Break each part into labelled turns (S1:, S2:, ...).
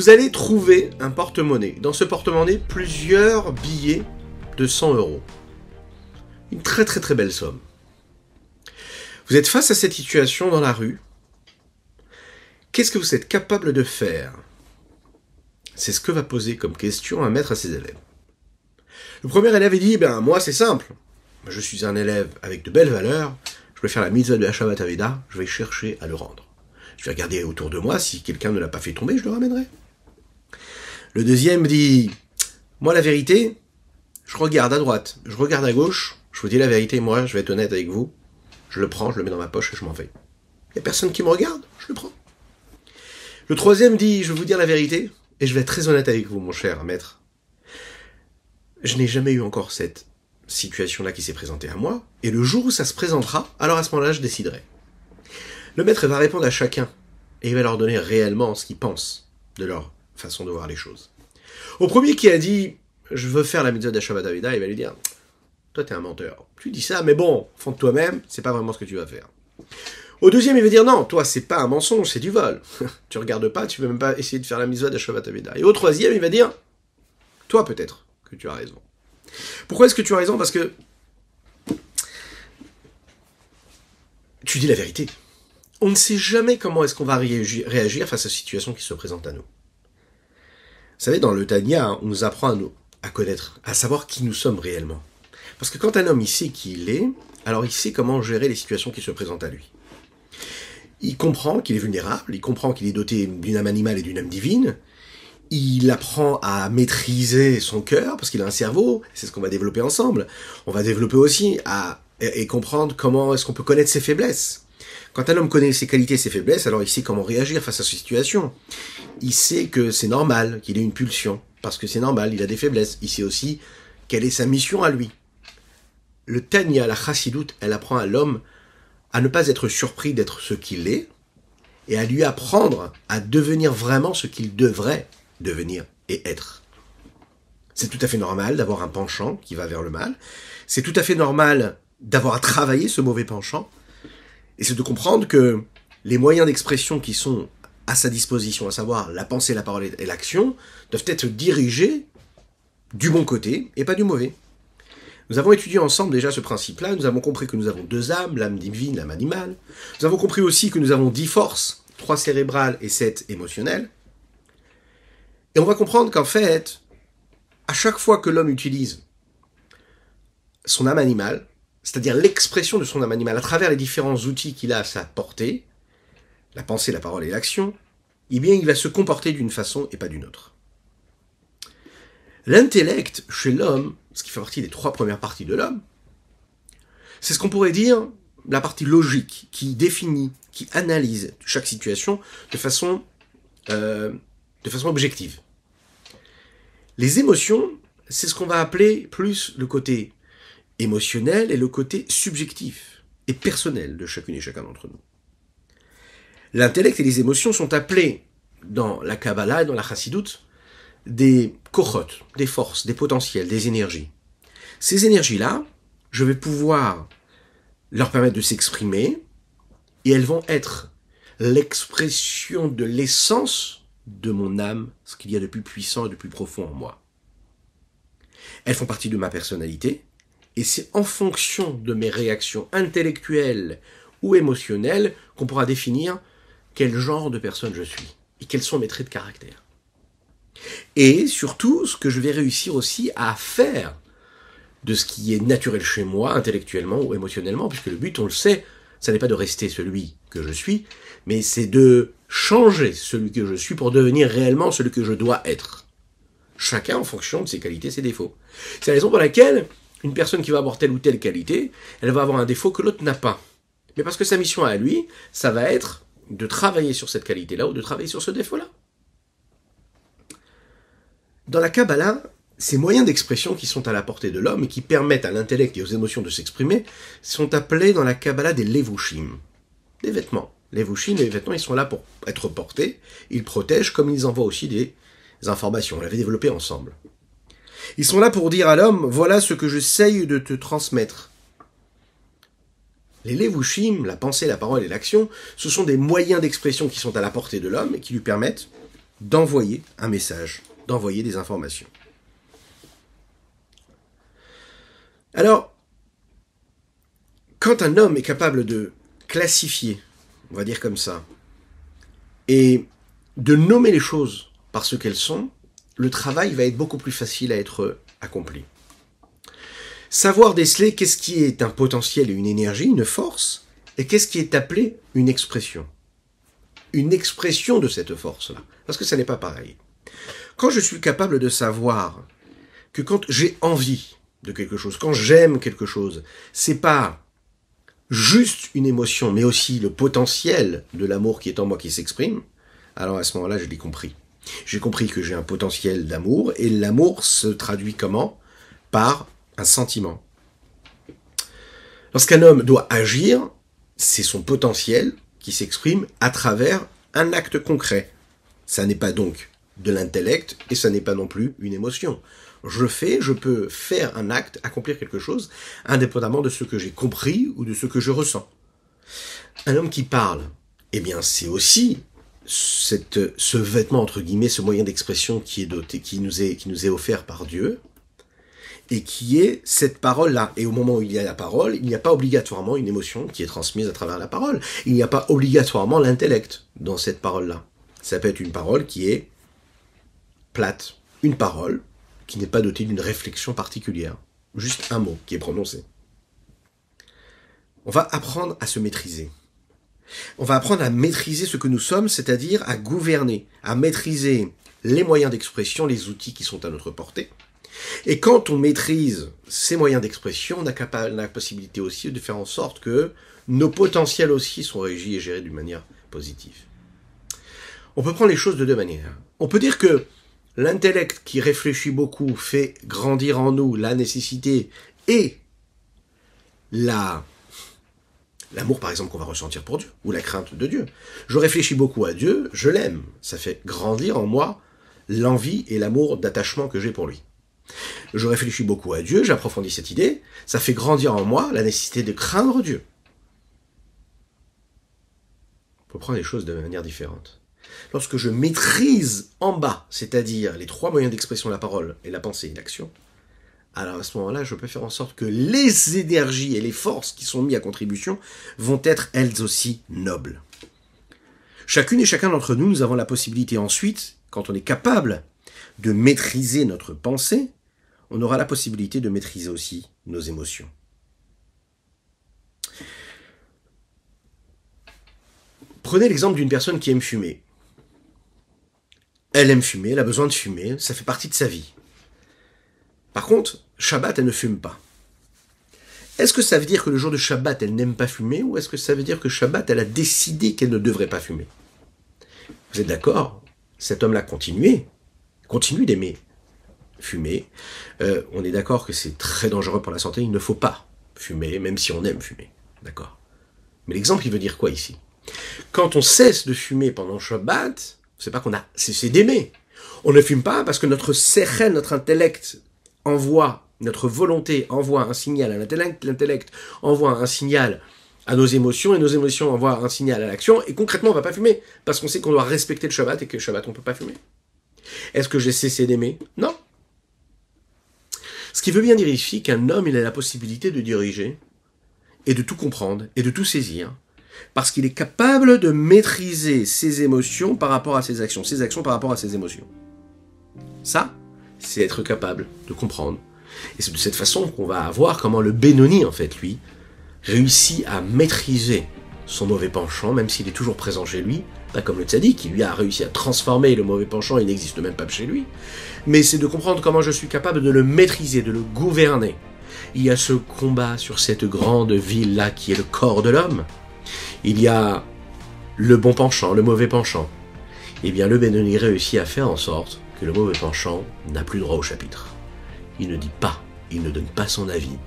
S1: Vous allez trouver un porte-monnaie. Dans ce porte-monnaie, plusieurs billets de 100 euros. Une très très très belle somme. Vous êtes face à cette situation dans la rue. Qu'est-ce que vous êtes capable de faire C'est ce que va poser comme question un maître à ses élèves. Le premier élève, est dit, ben moi c'est simple. Je suis un élève avec de belles valeurs. Je vais faire la mise de la Shabbat Je vais chercher à le rendre. Je vais regarder autour de moi. Si quelqu'un ne l'a pas fait tomber, je le ramènerai. Le deuxième dit Moi, la vérité, je regarde à droite, je regarde à gauche, je vous dis la vérité, moi, je vais être honnête avec vous, je le prends, je le mets dans ma poche et je m'en vais. Il n'y a personne qui me regarde, je le prends. Le troisième dit Je vais vous dire la vérité, et je vais être très honnête avec vous, mon cher maître. Je n'ai jamais eu encore cette situation-là qui s'est présentée à moi, et le jour où ça se présentera, alors à ce moment-là, je déciderai. Le maître va répondre à chacun, et il va leur donner réellement ce qu'il pense de leur façon de voir les choses. Au premier qui a dit Je veux faire la méthode d'Ashabat Aveda, il va lui dire Toi, t'es un menteur. Tu dis ça, mais bon, fond de toi-même, c'est pas vraiment ce que tu vas faire. Au deuxième, il va dire Non, toi, c'est pas un mensonge, c'est du vol. tu regardes pas, tu veux même pas essayer de faire la mitzvah d'Ashabat Aveda. Et au troisième, il va dire Toi, peut-être que tu as raison. Pourquoi est-ce que tu as raison Parce que tu dis la vérité. On ne sait jamais comment est-ce qu'on va réagir face à la situation qui se présente à nous savez, dans le Tania, on nous apprend à, connaître, à savoir qui nous sommes réellement. Parce que quand un homme il sait qui il est, alors il sait comment gérer les situations qui se présentent à lui. Il comprend qu'il est vulnérable, il comprend qu'il est doté d'une âme animale et d'une âme divine, il apprend à maîtriser son cœur, parce qu'il a un cerveau, c'est ce qu'on va développer ensemble. On va développer aussi à, et comprendre comment est-ce qu'on peut connaître ses faiblesses. Quand un homme connaît ses qualités et ses faiblesses, alors il sait comment réagir face à sa situation. Il sait que c'est normal qu'il ait une pulsion, parce que c'est normal, il a des faiblesses. Il sait aussi quelle est sa mission à lui. Le Tanya, la chassidoute, elle apprend à l'homme à ne pas être surpris d'être ce qu'il est, et à lui apprendre à devenir vraiment ce qu'il devrait devenir et être. C'est tout à fait normal d'avoir un penchant qui va vers le mal. C'est tout à fait normal d'avoir à travailler ce mauvais penchant. Et c'est de comprendre que les moyens d'expression qui sont à sa disposition, à savoir la pensée, la parole et l'action, doivent être dirigés du bon côté et pas du mauvais. Nous avons étudié ensemble déjà ce principe-là, nous avons compris que nous avons deux âmes, l'âme divine, l'âme animale. Nous avons compris aussi que nous avons dix forces, trois cérébrales et sept émotionnelles. Et on va comprendre qu'en fait, à chaque fois que l'homme utilise son âme animale, c'est-à-dire l'expression de son âme animale à travers les différents outils qu'il a à sa portée, la pensée, la parole et l'action, eh bien il va se comporter d'une façon et pas d'une autre. L'intellect chez l'homme, ce qui fait partie des trois premières parties de l'homme, c'est ce qu'on pourrait dire la partie logique qui définit, qui analyse chaque situation de façon, euh, de façon objective. Les émotions, c'est ce qu'on va appeler plus le côté émotionnel et le côté subjectif et personnel de chacune et chacun d'entre nous. L'intellect et les émotions sont appelés dans la Kabbalah et dans la Chassidoute des Korot, des forces, des potentiels, des énergies. Ces énergies-là, je vais pouvoir leur permettre de s'exprimer et elles vont être l'expression de l'essence de mon âme, ce qu'il y a de plus puissant et de plus profond en moi. Elles font partie de ma personnalité, et c'est en fonction de mes réactions intellectuelles ou émotionnelles qu'on pourra définir quel genre de personne je suis et quels sont mes traits de caractère. Et surtout, ce que je vais réussir aussi à faire de ce qui est naturel chez moi, intellectuellement ou émotionnellement, puisque le but, on le sait, ça n'est pas de rester celui que je suis, mais c'est de changer celui que je suis pour devenir réellement celui que je dois être. Chacun en fonction de ses qualités, ses défauts. C'est la raison pour laquelle une personne qui va avoir telle ou telle qualité, elle va avoir un défaut que l'autre n'a pas. Mais parce que sa mission à lui, ça va être de travailler sur cette qualité-là ou de travailler sur ce défaut-là. Dans la Kabbalah, ces moyens d'expression qui sont à la portée de l'homme et qui permettent à l'intellect et aux émotions de s'exprimer sont appelés dans la Kabbalah des levushim, des vêtements. Levushim, les vêtements, ils sont là pour être portés, ils protègent comme ils envoient aussi des informations. On l'avait développé ensemble. Ils sont là pour dire à l'homme, voilà ce que j'essaye de te transmettre. Les levushim, la pensée, la parole et l'action, ce sont des moyens d'expression qui sont à la portée de l'homme et qui lui permettent d'envoyer un message, d'envoyer des informations. Alors, quand un homme est capable de classifier, on va dire comme ça, et de nommer les choses par ce qu'elles sont, le travail va être beaucoup plus facile à être accompli. Savoir déceler qu'est-ce qui est un potentiel et une énergie, une force, et qu'est-ce qui est appelé une expression. Une expression de cette force-là, parce que ça n'est pas pareil. Quand je suis capable de savoir que quand j'ai envie de quelque chose, quand j'aime quelque chose, c'est pas juste une émotion, mais aussi le potentiel de l'amour qui est en moi qui s'exprime, alors à ce moment-là, je l'ai compris. J'ai compris que j'ai un potentiel d'amour, et l'amour se traduit comment Par un sentiment. Lorsqu'un homme doit agir, c'est son potentiel qui s'exprime à travers un acte concret. Ça n'est pas donc de l'intellect et ça n'est pas non plus une émotion. Je fais, je peux faire un acte, accomplir quelque chose, indépendamment de ce que j'ai compris ou de ce que je ressens. Un homme qui parle, eh bien c'est aussi cette, ce vêtement entre guillemets, ce moyen d'expression qui est doté, qui nous est, qui nous est offert par Dieu, et qui est cette parole-là. Et au moment où il y a la parole, il n'y a pas obligatoirement une émotion qui est transmise à travers la parole. Il n'y a pas obligatoirement l'intellect dans cette parole-là. Ça peut être une parole qui est plate, une parole qui n'est pas dotée d'une réflexion particulière, juste un mot qui est prononcé. On va apprendre à se maîtriser. On va apprendre à maîtriser ce que nous sommes, c'est-à-dire à gouverner, à maîtriser les moyens d'expression, les outils qui sont à notre portée. Et quand on maîtrise ces moyens d'expression, on a la possibilité aussi de faire en sorte que nos potentiels aussi sont régis et gérés d'une manière positive. On peut prendre les choses de deux manières. On peut dire que l'intellect qui réfléchit beaucoup fait grandir en nous la nécessité et la L'amour, par exemple, qu'on va ressentir pour Dieu, ou la crainte de Dieu. Je réfléchis beaucoup à Dieu, je l'aime. Ça fait grandir en moi l'envie et l'amour d'attachement que j'ai pour lui. Je réfléchis beaucoup à Dieu, j'approfondis cette idée, ça fait grandir en moi la nécessité de craindre Dieu. On peut prendre les choses de manière différente. Lorsque je maîtrise en bas, c'est-à-dire les trois moyens d'expression, la parole et la pensée et l'action, alors à ce moment-là, je peux faire en sorte que les énergies et les forces qui sont mises à contribution vont être elles aussi nobles. Chacune et chacun d'entre nous, nous avons la possibilité ensuite, quand on est capable de maîtriser notre pensée, on aura la possibilité de maîtriser aussi nos émotions. Prenez l'exemple d'une personne qui aime fumer. Elle aime fumer, elle a besoin de fumer, ça fait partie de sa vie. Par contre, Shabbat, elle ne fume pas. Est-ce que ça veut dire que le jour de Shabbat, elle n'aime pas fumer ou est-ce que ça veut dire que Shabbat, elle a décidé qu'elle ne devrait pas fumer Vous êtes d'accord Cet homme-là continué, continue d'aimer fumer. Euh, on est d'accord que c'est très dangereux pour la santé, il ne faut pas fumer, même si on aime fumer. D'accord Mais l'exemple, il veut dire quoi ici Quand on cesse de fumer pendant Shabbat, c'est pas qu'on a cessé d'aimer. On ne fume pas parce que notre séchène, notre intellect envoie, notre volonté envoie un signal à l'intellect, l'intellect envoie un signal à nos émotions, et nos émotions envoient un signal à l'action, et concrètement on ne va pas fumer, parce qu'on sait qu'on doit respecter le Shabbat, et que le Shabbat on ne peut pas fumer. Est-ce que j'ai cessé d'aimer Non. Ce qui veut bien dire ici qu'un homme, il a la possibilité de diriger, et de tout comprendre, et de tout saisir, parce qu'il est capable de maîtriser ses émotions par rapport à ses actions, ses actions par rapport à ses émotions. Ça, c'est être capable de comprendre. Et c'est de cette façon qu'on va voir comment le Benoni, en fait, lui, réussit à maîtriser son mauvais penchant, même s'il est toujours présent chez lui, pas comme le tzadi, qui lui a réussi à transformer le mauvais penchant, il n'existe même pas chez lui, mais c'est de comprendre comment je suis capable de le maîtriser, de le gouverner. Il y a ce combat sur cette grande ville-là qui est le corps de l'homme. Il y a le bon penchant, le mauvais penchant. Eh bien, le Benoni réussit à faire en sorte que le mauvais penchant n'a plus droit au chapitre. Il ne dit pas, il ne donne pas son avis,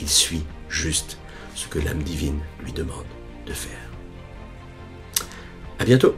S1: il suit juste ce que l'âme divine lui demande de faire. À bientôt